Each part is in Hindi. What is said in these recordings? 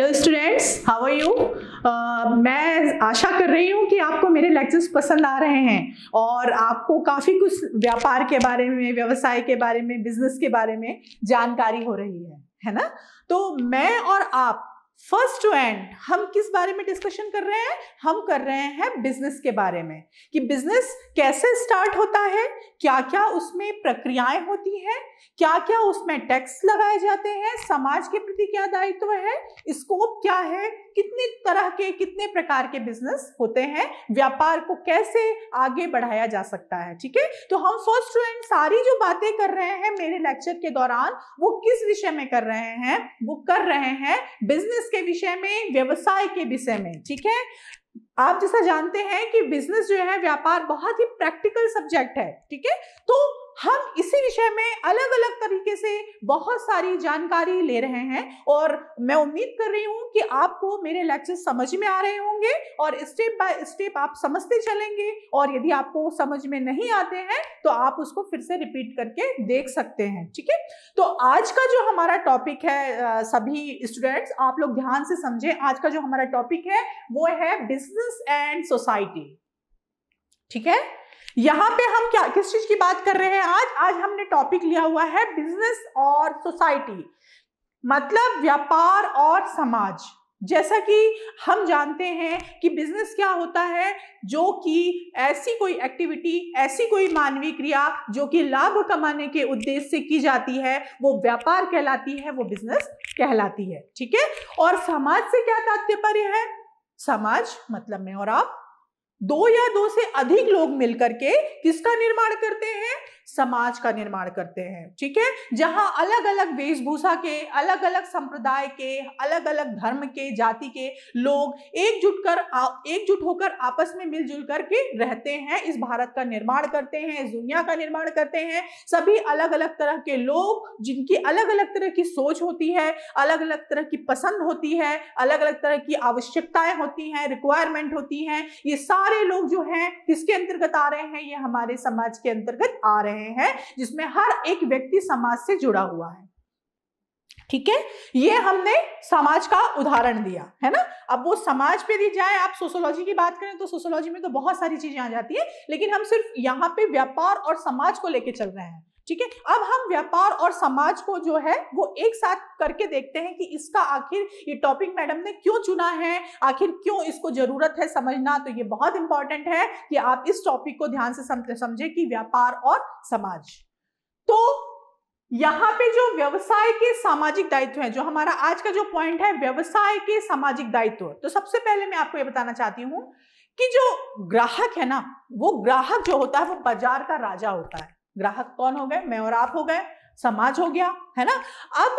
hello students how are you मैं आशा कर रही हूँ कि आपको मेरे लेक्चर्स पसंद आ रहे हैं और आपको काफ़ी कुछ व्यापार के बारे में व्यवसाय के बारे में बिजनेस के बारे में जानकारी हो रही है है ना तो मैं और आप फर्स्ट टू एंड हम किस बारे में डिस्कशन कर रहे हैं हम कर रहे हैं बिजनेस के बारे में कि बिजनेस कैसे स्टार्ट होता है क्या क्या उसमें प्रक्रियाएं होती हैं क्या क्या उसमें टैक्स लगाए जाते हैं समाज के प्रति क्या दायित्व है स्कोप क्या है कितने तरह के कितने प्रकार के बिजनेस होते हैं व्यापार को कैसे आगे बढ़ाया जा सकता है ठीक है तो हम फर्स्ट टू सारी जो बातें कर रहे हैं मेरे लेक्चर के दौरान वो किस विषय में कर रहे हैं वो कर रहे हैं बिजनेस के विषय में व्यवसाय के विषय में ठीक है आप जैसा जानते हैं कि बिजनेस जो है व्यापार बहुत ही प्रैक्टिकल सब्जेक्ट है ठीक है तो हम इसी विषय में अलग अलग तरीके से बहुत सारी जानकारी ले रहे हैं और मैं उम्मीद कर रही हूँ कि आपको मेरे लेक्चर समझ में आ रहे होंगे और स्टेप बाय स्टेप आप समझते चलेंगे और यदि आपको समझ में नहीं आते हैं तो आप उसको फिर से रिपीट करके देख सकते हैं ठीक है तो आज का जो हमारा टॉपिक है सभी स्टूडेंट्स आप लोग ध्यान से समझें आज का जो हमारा टॉपिक है वो है बिजनेस एंड सोसाइटी ठीक है यहाँ पे हम क्या किस चीज की बात कर रहे हैं आज आज हमने टॉपिक लिया हुआ है बिजनेस और सोसाइटी मतलब व्यापार और समाज जैसा कि हम जानते हैं कि बिजनेस क्या होता है जो कि ऐसी कोई एक्टिविटी ऐसी कोई मानवीय क्रिया जो कि लाभ कमाने के उद्देश्य से की जाती है वो व्यापार कहलाती है वो बिजनेस कहलाती है ठीक है और समाज से क्या तात्पर्य है समाज मतलब मैं और आप दो या दो से अधिक लोग मिलकर के किसका निर्माण करते हैं समाज का निर्माण करते हैं ठीक है जहां अलग अलग वेशभूषा के अलग अलग संप्रदाय के अलग अलग धर्म के जाति के लोग एकजुट कर एकजुट होकर आपस में मिलजुल करके रहते हैं इस भारत का निर्माण करते हैं इस दुनिया का निर्माण करते हैं सभी अलग अलग तरह के लोग जिनकी अलग अलग तरह की सोच होती है अलग अलग तरह की पसंद होती है अलग अलग तरह की आवश्यकताएं होती हैं रिक्वायरमेंट होती हैं ये सारे लोग जो हैं किसके अंतर्गत आ रहे हैं ये हमारे समाज के अंतर्गत आ रहे हैं रहे हैं जिसमें हर एक व्यक्ति समाज से जुड़ा हुआ है ठीक है ये हमने समाज का उदाहरण दिया है ना अब वो समाज पे दी जाए आप सोशोलॉजी की बात करें तो सोशोलॉजी में तो बहुत सारी चीजें आ जाती है लेकिन हम सिर्फ यहाँ पे व्यापार और समाज को लेके चल रहे हैं ठीक है अब हम व्यापार और समाज को जो है वो एक साथ करके देखते हैं कि इसका आखिर ये टॉपिक मैडम ने क्यों चुना है आखिर क्यों इसको जरूरत है समझना तो ये बहुत इंपॉर्टेंट है कि आप इस टॉपिक को ध्यान से समझे कि व्यापार और समाज तो यहाँ पे जो व्यवसाय के सामाजिक दायित्व है जो हमारा आज का जो पॉइंट है व्यवसाय के सामाजिक दायित्व तो सबसे पहले मैं आपको ये बताना चाहती हूँ कि जो ग्राहक है ना वो ग्राहक जो होता है वो बाजार का राजा होता है ग्राहक कौन हो गए मैं और आप हो गए समाज हो गया है ना अब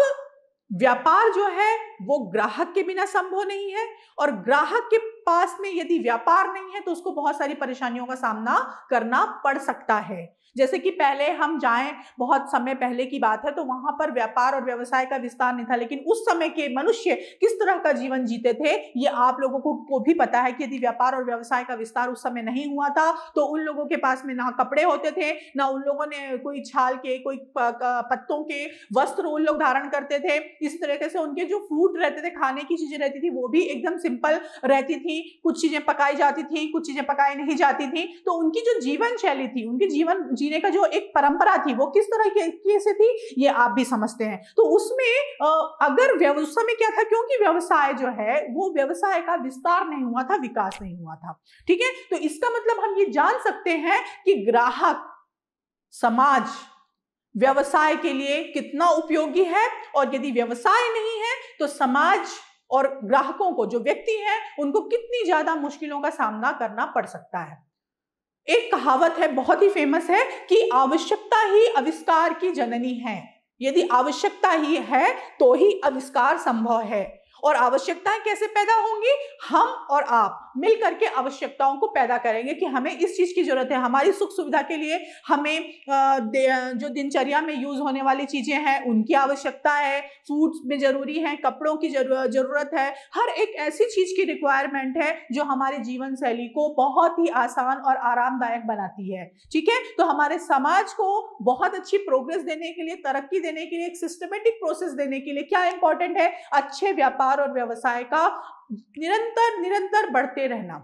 व्यापार जो है वो ग्राहक के बिना संभव नहीं है और ग्राहक के पास में यदि व्यापार नहीं है तो उसको बहुत सारी परेशानियों का सामना करना पड़ सकता है जैसे कि पहले हम जाएं बहुत समय पहले की बात है तो वहां पर व्यापार और व्यवसाय का विस्तार नहीं था लेकिन उस समय के मनुष्य किस तरह का जीवन जीते थे ये आप लोगों को, को भी पता है कि यदि व्यापार और व्यवसाय का विस्तार उस समय नहीं हुआ था तो उन लोगों के पास में ना कपड़े होते थे ना उन लोगों ने कोई छाल के कोई पत्तों के वस्त्र उन लोग धारण करते थे इस तरीके से उनके जो फूड रहते थे खाने की चीजें रहती थी वो भी एकदम सिंपल रहती थी कुछ चीजें पकाई जाती थी कुछ चीजें पकाई नहीं जाती थी तो उनकी जो जीवन शैली थी उनकी जीवन जीने का जो एक परंपरा थी वो किस तरह की से थी ये आप भी समझते हैं तो उसमें अगर व्यवस्था में क्या था क्योंकि व्यवसाय जो है वो व्यवसाय का विस्तार नहीं हुआ था विकास नहीं हुआ था ठीक है तो इसका मतलब हम ये जान सकते हैं कि ग्राहक समाज व्यवसाय के लिए कितना उपयोगी है और यदि व्यवसाय नहीं है तो समाज और ग्राहकों को जो व्यक्ति हैं उनको कितनी ज्यादा मुश्किलों का सामना करना पड़ सकता है एक कहावत है बहुत ही फेमस है कि आवश्यकता ही अविष्कार की जननी है यदि आवश्यकता ही है तो ही आविष्कार संभव है और आवश्यकताएं कैसे पैदा होंगी हम और आप मिल करके आवश्यकताओं को पैदा करेंगे कि हमें इस चीज़ की ज़रूरत है हमारी सुख सुविधा के लिए हमें जो दिनचर्या में यूज़ होने वाली चीज़ें हैं उनकी आवश्यकता है फूड्स में ज़रूरी है कपड़ों की ज़रूरत है हर एक ऐसी चीज़ की रिक्वायरमेंट है जो हमारे जीवन शैली को बहुत ही आसान और आरामदायक बनाती है ठीक है तो हमारे समाज को बहुत अच्छी प्रोग्रेस देने के लिए तरक्की देने के लिए एक सिस्टमेटिक प्रोसेस देने के लिए क्या इंपॉर्टेंट है अच्छे व्यापार और व्यवसाय का निरंतर निरंतर बढ़ते रहना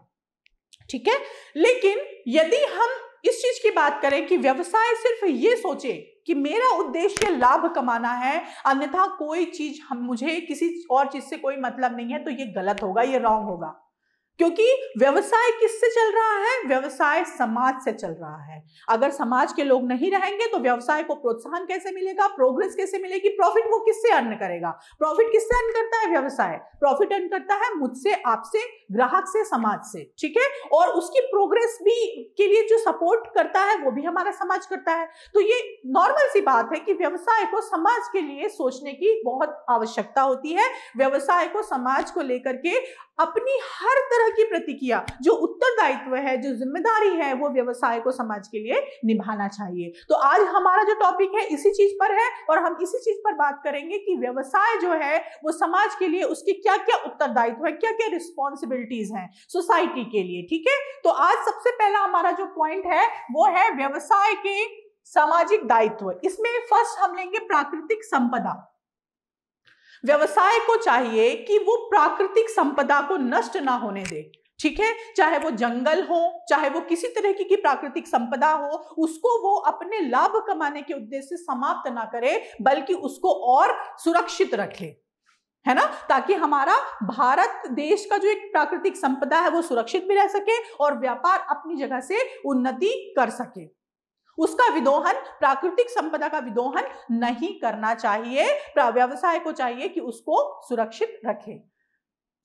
ठीक है लेकिन यदि हम इस चीज की बात करें कि व्यवसाय सिर्फ ये सोचे कि मेरा उद्देश्य लाभ कमाना है अन्यथा कोई चीज हम मुझे किसी और चीज से कोई मतलब नहीं है तो ये गलत होगा ये रॉन्ग होगा क्योंकि व्यवसाय किससे चल रहा है व्यवसाय समाज से चल रहा है अगर समाज के लोग नहीं रहेंगे तो व्यवसाय को प्रोत्साहन कैसे मिलेगा प्रोग्रेस कैसे मिलेगी प्रॉफिट वो किससे अर्न करेगा प्रॉफिट किससे अर्न करता है व्यवसाय प्रॉफिट अर्न करता है मुझसे आपसे ग्राहक से समाज से ठीक है और उसकी प्रोग्रेस भी के लिए जो सपोर्ट करता है वो भी हमारा समाज करता है तो ये नॉर्मल सी बात है कि व्यवसाय को समाज के लिए सोचने की बहुत आवश्यकता होती है व्यवसाय को समाज को लेकर के अपनी हर तरह तरह की प्रतिक्रिया जो उत्तरदायित्व है जो जिम्मेदारी है वो व्यवसाय को समाज के लिए निभाना चाहिए तो आज हमारा जो टॉपिक है इसी चीज पर है और हम इसी चीज पर बात करेंगे कि व्यवसाय जो है वो समाज के लिए उसके क्या क्या उत्तरदायित्व है क्या क्या रिस्पॉन्सिबिलिटीज हैं सोसाइटी के लिए ठीक है तो आज सबसे पहला हमारा जो पॉइंट है वो है व्यवसाय के सामाजिक दायित्व इसमें फर्स्ट हम लेंगे प्राकृतिक संपदा व्यवसाय को चाहिए कि वो प्राकृतिक संपदा को नष्ट ना होने दे ठीक है चाहे वो जंगल हो चाहे वो किसी तरह की, की प्राकृतिक संपदा हो उसको वो अपने लाभ कमाने के उद्देश्य से समाप्त ना करे बल्कि उसको और सुरक्षित रखे है ना ताकि हमारा भारत देश का जो एक प्राकृतिक संपदा है वो सुरक्षित भी रह सके और व्यापार अपनी जगह से उन्नति कर सके उसका विदोहन प्राकृतिक संपदा का विदोहन नहीं करना चाहिए व्यवसाय को चाहिए कि उसको सुरक्षित रखे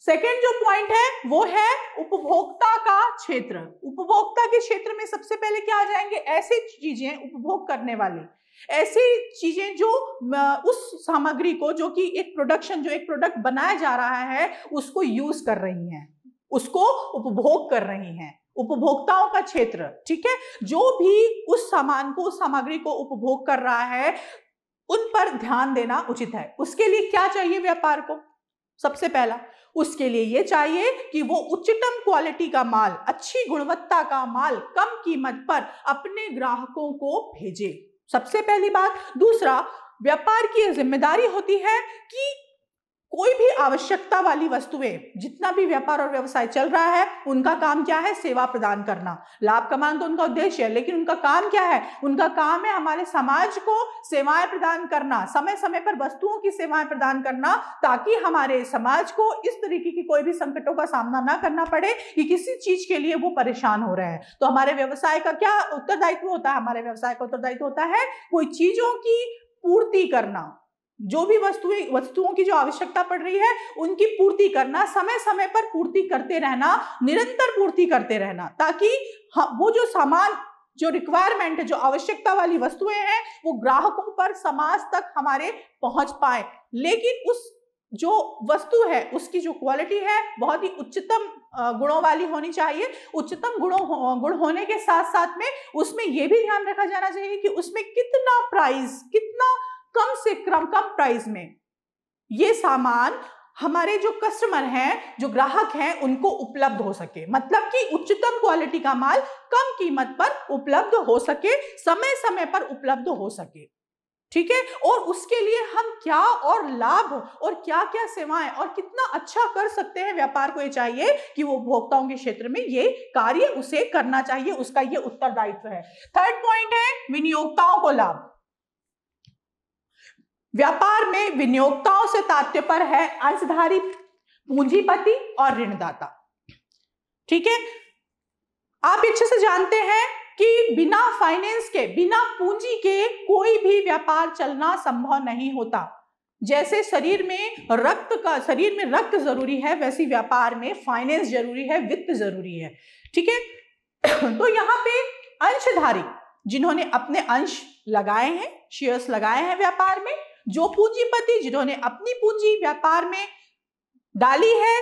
सेकेंड जो पॉइंट है वो है उपभोक्ता का क्षेत्र उपभोक्ता के क्षेत्र में सबसे पहले क्या आ जाएंगे ऐसी चीजें उपभोग करने वाले ऐसी चीजें जो उस सामग्री को जो कि एक प्रोडक्शन जो एक प्रोडक्ट बनाया जा रहा है उसको यूज कर रही हैं उसको उपभोग कर रही हैं उपभोक्ताओं का क्षेत्र ठीक है जो भी उस सामान को उस सामग्री को उपभोग कर रहा है उन पर ध्यान देना उचित है उसके लिए क्या चाहिए व्यापार को सबसे पहला उसके लिए ये चाहिए कि वो उच्चतम क्वालिटी का माल अच्छी गुणवत्ता का माल कम कीमत पर अपने ग्राहकों को भेजे सबसे पहली बात दूसरा व्यापार की जिम्मेदारी होती है कि आवश्यकता वाली वस्तुएं जितना भी व्यापार और व्यवसाय चल रहा है उनका काम क्या है सेवा प्रदान करना लाभ कमाना तो उनका उद्देश्य है लेकिन उनका काम क्या है उनका काम है हमारे समाज को सेवाएं प्रदान करना समय समय पर वस्तुओं की सेवाएं प्रदान करना ताकि हमारे समाज को इस तरीके की कोई भी संकटों का सामना ना करना पड़े कि किसी चीज के लिए वो परेशान हो रहे हैं तो हमारे व्यवसाय का क्या उत्तरदायित्व होता है हमारे व्यवसाय का उत्तरदायित्व होता है कोई चीजों की पूर्ति करना जो भी वस्तुएं वस्तुओं की जो आवश्यकता पड़ रही है उनकी पूर्ति करना समय समय पर पूर्ति करते रहना निरंतर पूर्ति करते रहना ताकि वो जो सामान जो रिक्वायरमेंट है जो आवश्यकता वाली वस्तुएं हैं वो ग्राहकों पर समाज तक हमारे पहुंच पाए लेकिन उस जो वस्तु है उसकी जो क्वालिटी है बहुत ही उच्चतम गुणों वाली होनी चाहिए उच्चतम गुणों गुण होने के साथ साथ में उसमें यह भी ध्यान रखा जाना चाहिए कि उसमें कितना प्राइस कितना कम से कम कम प्राइस में ये सामान हमारे जो कस्टमर हैं जो ग्राहक हैं उनको उपलब्ध हो सके मतलब कि उच्चतम क्वालिटी का माल कम कीमत पर उपलब्ध हो सके समय समय पर उपलब्ध हो सके ठीक है और उसके लिए हम क्या और लाभ और क्या क्या सेवाएं और कितना अच्छा कर सकते हैं व्यापार को ये चाहिए कि वो उपभोक्ताओं के क्षेत्र में ये कार्य उसे करना चाहिए उसका ये उत्तरदायित्व है थर्ड पॉइंट है विनियोक्ताओं को लाभ व्यापार में विनियोक्ताओं से तात्पर्य है अंशधारी पूंजीपति और ऋणदाता ठीक है आप अच्छे से जानते हैं कि बिना फाइनेंस के बिना पूंजी के कोई भी व्यापार चलना संभव नहीं होता जैसे शरीर में रक्त का शरीर में रक्त जरूरी है वैसी व्यापार में फाइनेंस जरूरी है वित्त जरूरी है ठीक है तो यहाँ पे अंशधारी जिन्होंने अपने अंश लगाए हैं शेयर्स लगाए हैं व्यापार में जो पूंजीपति जिन्होंने अपनी पूंजी व्यापार में डाली है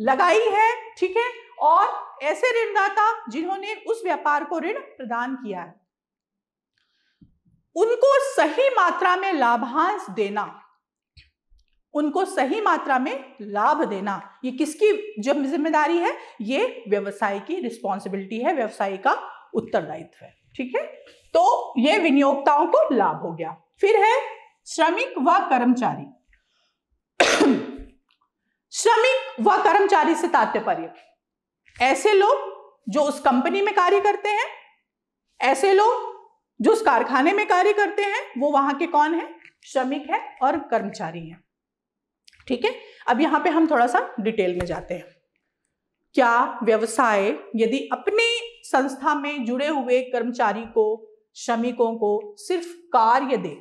लगाई है ठीक है और ऐसे ऋणदाता जिन्होंने उस व्यापार को ऋण प्रदान किया है उनको सही मात्रा में लाभांश देना उनको सही मात्रा में लाभ देना ये किसकी जिम्मेदारी है ये व्यवसाय की रिस्पॉन्सिबिलिटी है व्यवसाय का उत्तरदायित्व है ठीक है तो ये विनियोक्ताओं को लाभ हो गया फिर है श्रमिक व कर्मचारी श्रमिक व कर्मचारी से तात्पर्य ऐसे लोग जो उस कंपनी में कार्य करते हैं ऐसे लोग जो उस कारखाने में कार्य करते हैं वो वहां के कौन है श्रमिक है और कर्मचारी है ठीक है अब यहां पे हम थोड़ा सा डिटेल में जाते हैं क्या व्यवसाय यदि अपने संस्था में जुड़े हुए कर्मचारी को श्रमिकों को सिर्फ कार्य दे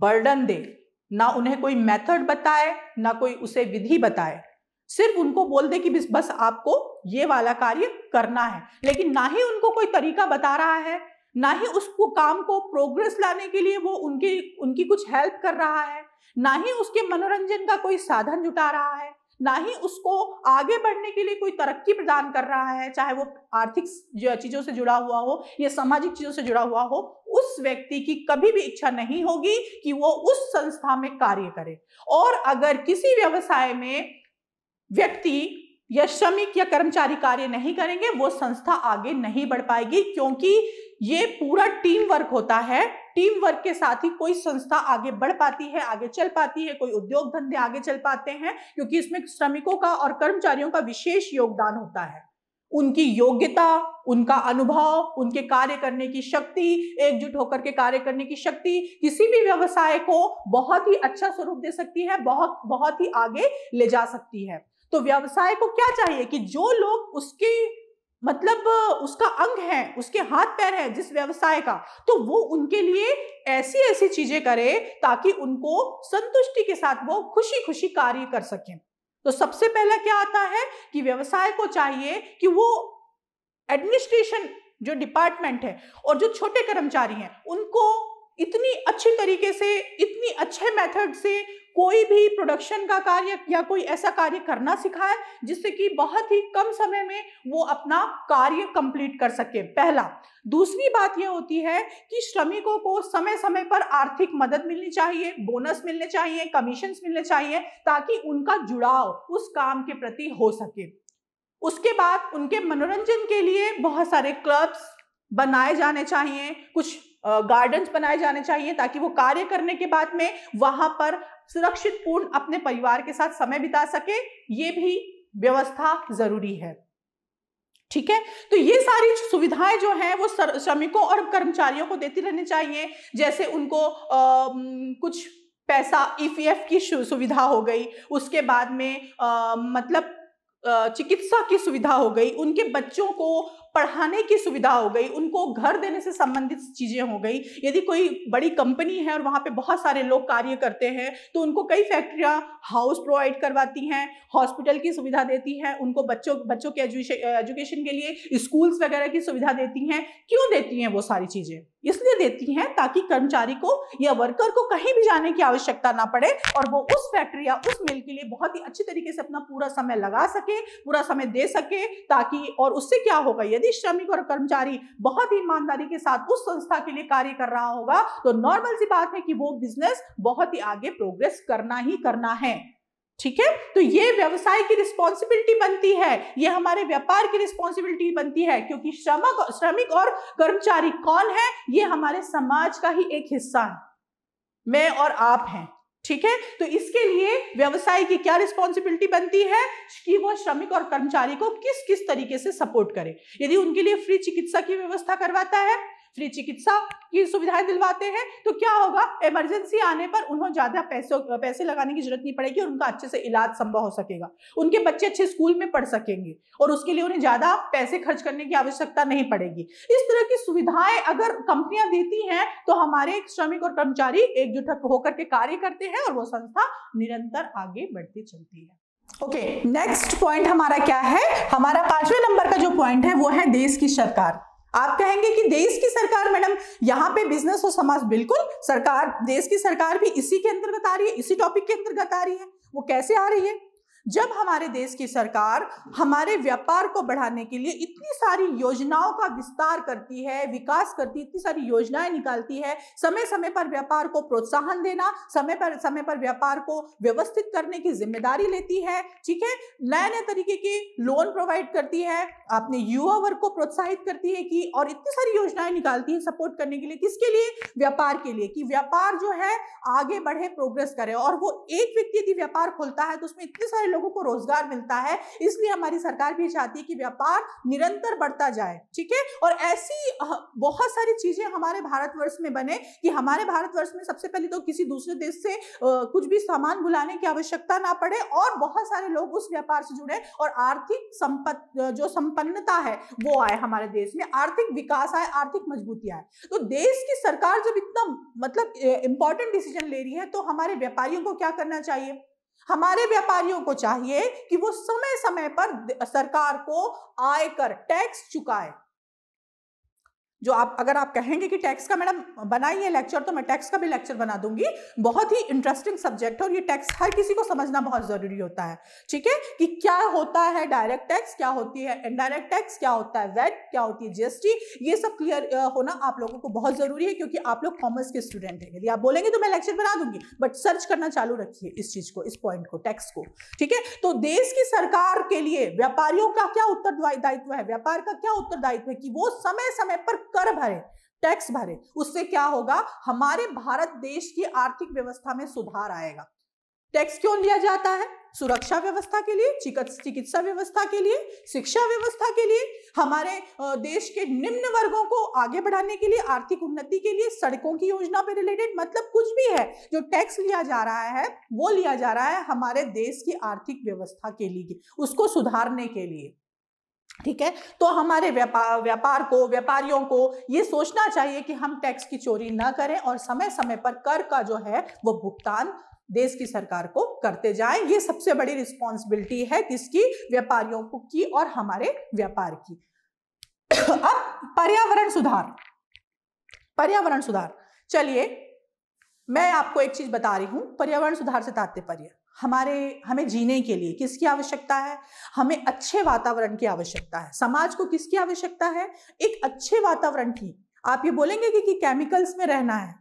बर्डन दे ना उन्हें कोई मेथड बताए ना कोई उसे विधि बताए सिर्फ उनको बोल दे कि बस आपको ये वाला कार्य करना है लेकिन ना ही उनको कोई तरीका बता रहा है ना ही उसको काम को प्रोग्रेस लाने के लिए वो उनकी उनकी कुछ हेल्प कर रहा है ना ही उसके मनोरंजन का कोई साधन जुटा रहा है ना ही उसको आगे बढ़ने के लिए कोई तरक्की प्रदान कर रहा है चाहे वो आर्थिक चीज़ों से जुड़ा हुआ हो या सामाजिक चीज़ों से जुड़ा हुआ हो उस व्यक्ति की कभी भी इच्छा नहीं होगी कि वो उस संस्था में कार्य करे और अगर किसी व्यवसाय में व्यक्ति या श्रमिक या कर्मचारी कार्य नहीं करेंगे वो संस्था आगे नहीं बढ़ पाएगी क्योंकि ये पूरा टीम वर्क होता है टीम वर्क के साथ ही कोई संस्था आगे बढ़ पाती है आगे चल पाती है कोई उद्योग धंधे आगे चल पाते हैं क्योंकि इसमें श्रमिकों का और कर्मचारियों का विशेष योगदान होता है उनकी योग्यता उनका अनुभव उनके कार्य करने की शक्ति एकजुट होकर के कार्य करने की शक्ति किसी भी व्यवसाय को बहुत ही अच्छा स्वरूप दे सकती है बहुत बहुत ही आगे ले जा सकती है तो व्यवसाय को क्या चाहिए कि जो लोग उसके मतलब उसका अंग है उसके हाथ पैर है जिस व्यवसाय का तो वो उनके लिए ऐसी ऐसी चीजें करे ताकि उनको संतुष्टि के साथ वो खुशी खुशी कार्य कर सकें तो सबसे पहला क्या आता है कि व्यवसाय को चाहिए कि वो एडमिनिस्ट्रेशन जो डिपार्टमेंट है और जो छोटे कर्मचारी हैं उनको इतनी अच्छी तरीके से इतनी अच्छे मेथड से कोई भी प्रोडक्शन का कार्य या कोई ऐसा कार्य करना सिखाए जिससे कि बहुत ही कम समय में वो अपना कार्य कंप्लीट कर सके पहला दूसरी बात यह होती है कि श्रमिकों को समय समय पर आर्थिक मदद मिलनी चाहिए बोनस मिलने चाहिए कमीशन मिलने चाहिए ताकि उनका जुड़ाव उस काम के प्रति हो सके उसके बाद उनके मनोरंजन के लिए बहुत सारे क्लब्स बनाए जाने चाहिए कुछ गार्डन्स बनाए जाने चाहिए ताकि वो कार्य करने के बाद में वहाँ पर सुरक्षित पूर्ण अपने परिवार के साथ समय बिता सके ये भी व्यवस्था जरूरी है ठीक है तो ये सारी सुविधाएं जो हैं वो श्रमिकों और कर्मचारियों को देती रहनी चाहिए जैसे उनको आ, कुछ पैसा ईपीएफ e की सुविधा हो गई उसके बाद में आ, मतलब चिकित्सा की सुविधा हो गई उनके बच्चों को पढ़ाने की सुविधा हो गई उनको घर देने से संबंधित चीज़ें हो गई यदि कोई बड़ी कंपनी है और वहां पे बहुत सारे लोग कार्य करते हैं तो उनको कई फैक्ट्रियां हाउस प्रोवाइड करवाती हैं हॉस्पिटल की सुविधा देती हैं उनको बच्चों बच्चों के एजुकेशन के लिए स्कूल्स वगैरह की सुविधा देती हैं क्यों देती हैं वो सारी चीज़ें इसलिए देती हैं ताकि कर्मचारी को या वर्कर को कहीं भी जाने की आवश्यकता ना पड़े और वो उस फैक्ट्री या उस मिल के लिए बहुत ही अच्छी तरीके से अपना पूरा समय लगा सके पूरा समय दे सके ताकि और उससे क्या होगा ये यदि श्रमिक और कर्मचारी बहुत ही ईमानदारी के साथ उस संस्था के लिए कार्य कर रहा होगा तो नॉर्मल सी बात है कि वो बिजनेस बहुत ही आगे प्रोग्रेस करना ही करना है ठीक है तो ये व्यवसाय की रिस्पॉन्सिबिलिटी बनती है ये हमारे व्यापार की रिस्पॉन्सिबिलिटी बनती है क्योंकि श्रमक श्रमिक और कर्मचारी कौन है ये हमारे समाज का ही एक हिस्सा है मैं और आप हैं ठीक है तो इसके लिए व्यवसाय की क्या रिस्पॉन्सिबिलिटी बनती है कि वह श्रमिक और कर्मचारी को किस किस तरीके से सपोर्ट करे यदि उनके लिए फ्री चिकित्सा की व्यवस्था करवाता है फ्री चिकित्सा की सुविधाएं दिलवाते हैं तो क्या होगा इमरजेंसी आने पर उन्हें ज्यादा पैसों पैसे लगाने की जरूरत नहीं पड़ेगी और उनका अच्छे से इलाज संभव हो सकेगा उनके बच्चे अच्छे स्कूल में पढ़ सकेंगे और उसके लिए उन्हें ज्यादा पैसे खर्च करने की आवश्यकता नहीं पड़ेगी इस तरह की सुविधाएं अगर कंपनियां देती हैं तो हमारे श्रमिक और कर्मचारी एकजुट होकर के कार्य करते हैं और वो संस्था निरंतर आगे बढ़ती चलती है ओके नेक्स्ट पॉइंट हमारा क्या है हमारा पांचवें नंबर का जो पॉइंट है वो है देश की सरकार आप कहेंगे कि देश की सरकार मैडम यहाँ पे बिजनेस और समाज बिल्कुल सरकार देश की सरकार भी इसी के अंतर्गत आ रही है इसी टॉपिक के अंतर्गत आ रही है वो कैसे आ रही है जब हमारे देश की सरकार हमारे व्यापार को बढ़ाने के लिए इतनी सारी योजनाओं का विस्तार करती है विकास करती इतनी सारी योजनाएं निकालती है समय समय पर व्यापार को प्रोत्साहन देना समय पर समय पर व्यापार को व्यवस्थित करने की जिम्मेदारी लेती है ठीक है नए नए तरीके की लोन प्रोवाइड करती है अपने युवा वर्ग को प्रोत्साहित करती है कि और इतनी सारी योजनाएं निकालती है सपोर्ट करने के लिए किसके लिए व्यापार के लिए कि व्यापार जो है आगे बढ़े प्रोग्रेस करे और वो एक व्यक्ति यदि व्यापार खोलता है तो उसमें इतने सारे लोगों को रोजगार मिलता है इसलिए हमारी सरकार भी चाहती है कि व्यापार निरंतर बढ़ता जाए ठीक है और ऐसी बहुत सारी चीजें हमारे भारतवर्ष में बने कि हमारे भारतवर्ष में सबसे पहले तो किसी दूसरे देश से कुछ भी सामान बुलाने की आवश्यकता ना पड़े और बहुत सारे लोग उस व्यापार से जुड़े और आर्थिक संपत जो संपन्नता है वो आए हमारे देश में आर्थिक विकास आए आर्थिक मजबूती आए तो देश की सरकार जब इतना मतलब इंपॉर्टेंट डिसीजन ले रही है तो हमारे व्यापारियों को क्या करना चाहिए हमारे व्यापारियों को चाहिए कि वो समय समय पर सरकार को आयकर टैक्स चुकाए जो आप अगर आप कहेंगे कि टैक्स का मैडम बनाइए लेक्चर तो मैं टैक्स का भी लेक्चर बना दूंगी बहुत ही इंटरेस्टिंग सब्जेक्ट है और ये टैक्स हर किसी को समझना बहुत ज़रूरी होता है ठीक है कि क्या होता है डायरेक्ट टैक्स क्या होती है इनडायरेक्ट टैक्स क्या होता है वेट क्या होती है जीएसटी ये सब क्लियर होना आप लोगों को बहुत ज़रूरी है क्योंकि आप लोग कॉमर्स के स्टूडेंट हैं यदि आप बोलेंगे तो मैं लेक्चर बना दूंगी बट सर्च करना चालू रखिए इस चीज़ को इस पॉइंट को टैक्स को ठीक है तो देश की सरकार के लिए व्यापारियों का क्या उत्तरदायित्व है व्यापार का क्या उत्तरदायित्व है कि वो समय समय पर कर भरे टैक्स भरे उससे क्या होगा हमारे भारत देश की आर्थिक व्यवस्था में सुधार आएगा टैक्स क्यों लिया जाता है सुरक्षा व्यवस्था के लिए चिकित्सा व्यवस्था के लिए शिक्षा व्यवस्था के लिए हमारे देश के निम्न वर्गों को आगे बढ़ाने के लिए आर्थिक उन्नति के लिए सड़कों की योजना पर रिलेटेड मतलब कुछ भी है जो टैक्स लिया जा रहा है वो लिया जा रहा है हमारे देश की आर्थिक व्यवस्था के लिए उसको सुधारने के लिए ठीक है तो हमारे व्यापार व्यापार को व्यापारियों को ये सोचना चाहिए कि हम टैक्स की चोरी ना करें और समय समय पर कर का जो है वो भुगतान देश की सरकार को करते जाएं ये सबसे बड़ी रिस्पॉन्सिबिलिटी है किसकी व्यापारियों को की और हमारे व्यापार की अब पर्यावरण सुधार पर्यावरण सुधार चलिए मैं आपको एक चीज बता रही हूं पर्यावरण सुधार से तात्पर्य हमारे हमें जीने के लिए किसकी आवश्यकता है हमें अच्छे वातावरण की आवश्यकता है समाज को किसकी आवश्यकता है एक अच्छे वातावरण की आप ये बोलेंगे कि, कि केमिकल्स में रहना है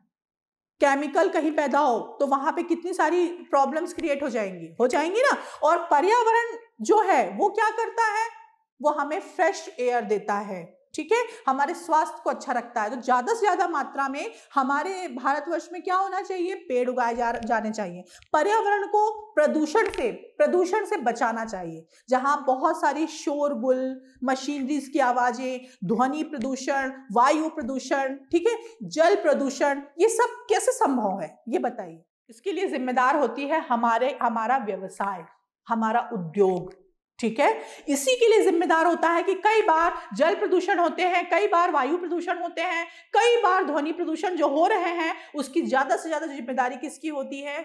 केमिकल कहीं पैदा हो तो वहां पे कितनी सारी प्रॉब्लम्स क्रिएट हो जाएंगी हो जाएंगी ना और पर्यावरण जो है वो क्या करता है वो हमें फ्रेश एयर देता है ठीक है हमारे स्वास्थ्य को अच्छा रखता है तो ज़्यादा से ज़्यादा मात्रा में हमारे भारतवर्ष में क्या होना चाहिए पेड़ उगाए जा जाने चाहिए पर्यावरण को प्रदूषण से प्रदूषण से बचाना चाहिए जहां बहुत सारी शोरगुल मशीनरीज की आवाज़ें ध्वनि प्रदूषण वायु प्रदूषण ठीक है जल प्रदूषण ये सब कैसे संभव है ये बताइए इसके लिए जिम्मेदार होती है हमारे हमारा व्यवसाय हमारा उद्योग ठीक है इसी के लिए जिम्मेदार होता है कि कई बार जल प्रदूषण होते हैं कई बार वायु प्रदूषण होते हैं कई बार ध्वनि प्रदूषण जो हो रहे हैं उसकी ज्यादा से ज्यादा जिम्मेदारी किसकी होती है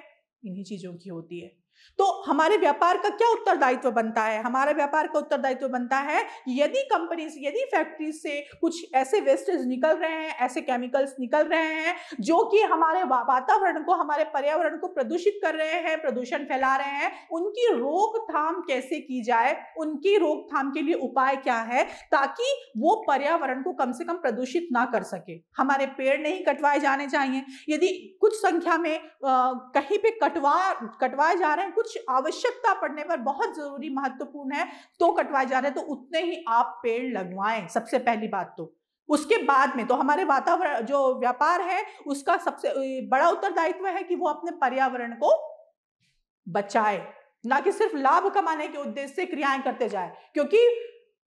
इन्हीं चीजों की होती है तो हमारे व्यापार का क्या उत्तरदायित्व बनता है हमारे व्यापार का उत्तरदायित्व बनता है यदि कंपनीज यदि फैक्ट्री से कुछ ऐसे वेस्टेज निकल रहे हैं ऐसे केमिकल्स निकल रहे हैं जो कि हमारे वातावरण को हमारे पर्यावरण को प्रदूषित कर रहे हैं प्रदूषण फैला रहे हैं उनकी रोकथाम कैसे की जाए उनकी रोकथाम के लिए उपाय क्या है ताकि वो पर्यावरण को कम से कम प्रदूषित ना कर सके हमारे पेड़ नहीं कटवाए जाने चाहिए यदि कुछ संख्या में आ, कहीं पे कटवा कटवाए जा रहे हैं कुछ कुछ आवश्यकता पड़ने पर बहुत जरूरी महत्वपूर्ण है तो कटवाए जा रहे हैं तो उतने ही आप पेड़ लगवाएं सबसे पहली बात तो उसके बाद में तो हमारे वातावरण जो व्यापार है उसका सबसे बड़ा उत्तरदायित्व है कि वो अपने पर्यावरण को बचाए ना कि सिर्फ लाभ कमाने के उद्देश्य से क्रियाएं करते जाए क्योंकि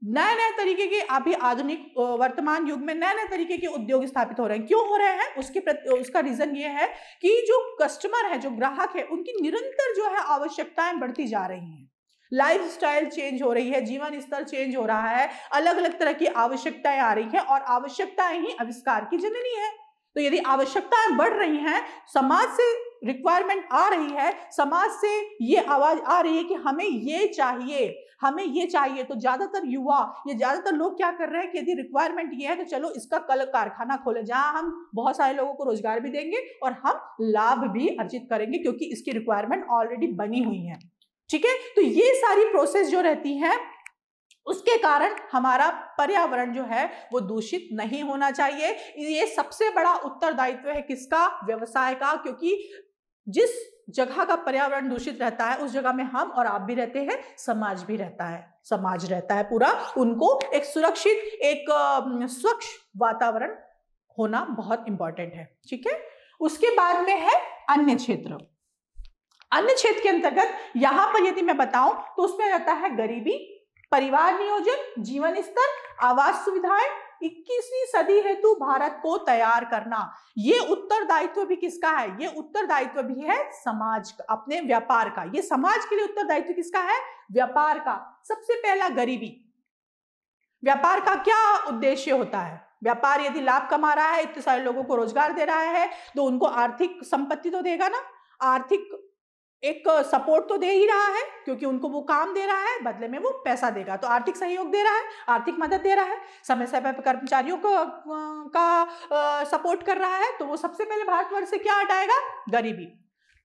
नए नए तरीके के अभी आधुनिक वर्तमान युग में नए नए तरीके के उद्योग स्थापित हो रहे हैं क्यों हो रहे हैं उसके प्रति उसका रीजन ये है कि जो कस्टमर है जो ग्राहक है उनकी निरंतर जो है आवश्यकताएं बढ़ती जा रही हैं लाइफ स्टाइल चेंज हो रही है जीवन स्तर चेंज हो रहा है अलग अलग तरह की आवश्यकताएं आ रही है और आवश्यकताएं ही आविष्कार की जननी है तो यदि आवश्यकताएं बढ़ रही हैं समाज से रिक्वायरमेंट आ रही है समाज से ये आवाज आ रही है कि हमें ये चाहिए हमें ये चाहिए तो ज़्यादातर युवा या ज़्यादातर लोग क्या कर रहे हैं कि यदि रिक्वायरमेंट ये है तो चलो इसका कल कारखाना खोले जहाँ हम बहुत सारे लोगों को रोजगार भी देंगे और हम लाभ भी अर्जित करेंगे क्योंकि इसकी रिक्वायरमेंट ऑलरेडी बनी हुई है ठीक है तो ये सारी प्रोसेस जो रहती है उसके कारण हमारा पर्यावरण जो है वो दूषित नहीं होना चाहिए ये सबसे बड़ा उत्तरदायित्व है किसका व्यवसाय का क्योंकि जिस जगह का पर्यावरण दूषित रहता है उस जगह में हम और आप भी रहते हैं समाज भी रहता है समाज रहता है पूरा उनको एक सुरक्षित एक स्वच्छ वातावरण होना बहुत इंपॉर्टेंट है ठीक है उसके बाद में है अन्य क्षेत्र अन्य क्षेत्र के अंतर्गत यहां पर यदि मैं बताऊं तो उसमें रहता है गरीबी परिवार नियोजन जीवन स्तर आवास सुविधाएं 21वीं सदी हेतु भारत को तैयार करना ये उत्तरदायित्व भी किसका है ये उत्तरदायित्व भी है समाज का अपने व्यापार का ये समाज के लिए उत्तरदायित्व किसका है व्यापार का सबसे पहला गरीबी व्यापार का क्या उद्देश्य होता है व्यापार यदि लाभ कमा रहा है इतने सारे लोगों को रोजगार दे रहा है तो उनको आर्थिक संपत्ति तो देगा ना आर्थिक एक सपोर्ट तो दे ही रहा है क्योंकि उनको वो काम दे रहा है बदले में वो पैसा देगा तो आर्थिक सहयोग दे रहा है आर्थिक मदद दे रहा है समय समय पर कर्मचारियों को का, का सपोर्ट कर रहा है तो वो सबसे पहले भारतवर्ष से क्या हटाएगा गरीबी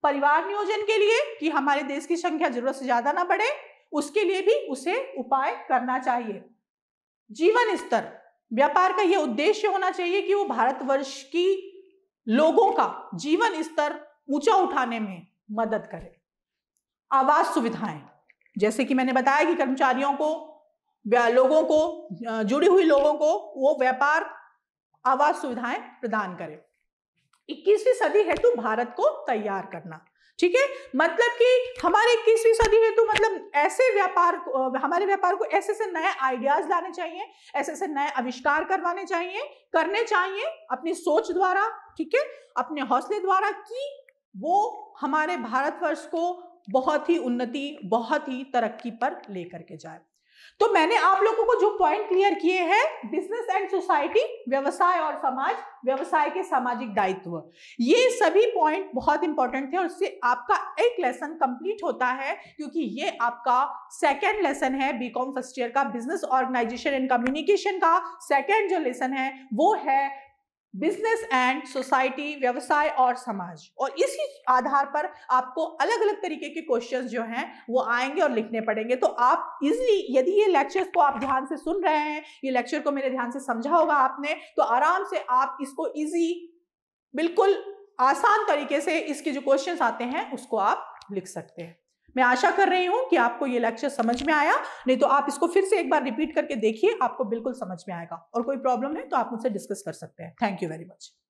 परिवार नियोजन के लिए कि हमारे देश की संख्या जरूरत से ज्यादा ना बढ़े उसके लिए भी उसे उपाय करना चाहिए जीवन स्तर व्यापार का यह उद्देश्य होना चाहिए कि वो भारतवर्ष की लोगों का जीवन स्तर ऊंचा उठाने में मदद करे आवास सुविधाएं जैसे कि मैंने बताया कि कर्मचारियों को लोगों को जुड़ी हुई लोगों को वो व्यापार आवास सुविधाएं प्रदान करे 21वीं सदी हेतु भारत को तैयार करना ठीक है मतलब कि हमारे इक्कीसवीं सदी हेतु मतलब ऐसे व्यापार हमारे व्यापार को ऐसे ऐसे नए आइडियाज लाने चाहिए ऐसे ऐसे नए आविष्कार करवाने चाहिए करने चाहिए अपनी सोच द्वारा ठीक है अपने हौसले द्वारा कि वो हमारे भारतवर्ष को बहुत ही उन्नति बहुत ही तरक्की पर लेकर के जाए तो मैंने आप लोगों को जो पॉइंट क्लियर किए हैं बिजनेस एंड सोसाइटी व्यवसाय और समाज व्यवसाय के सामाजिक दायित्व ये सभी पॉइंट बहुत इंपॉर्टेंट थे और इससे आपका एक लेसन कंप्लीट होता है क्योंकि ये आपका सेकेंड लेसन है बीकॉम फर्स्ट ईयर का बिजनेस ऑर्गेनाइजेशन एंड कम्युनिकेशन का सेकेंड जो लेसन है वो है बिजनेस एंड सोसाइटी व्यवसाय और समाज और इसी आधार पर आपको अलग अलग तरीके के क्वेश्चंस जो हैं वो आएंगे और लिखने पड़ेंगे तो आप इजली यदि ये लेक्चर्स को आप ध्यान से सुन रहे हैं ये लेक्चर को मेरे ध्यान से समझा होगा आपने तो आराम से आप इसको इजी बिल्कुल आसान तरीके से इसके जो क्वेश्चंस आते हैं उसको आप लिख सकते हैं मैं आशा कर रही हूँ कि आपको ये लेक्चर समझ में आया नहीं तो आप इसको फिर से एक बार रिपीट करके देखिए आपको बिल्कुल समझ में आएगा और कोई प्रॉब्लम है तो आप मुझसे डिस्कस कर सकते हैं थैंक यू वेरी मच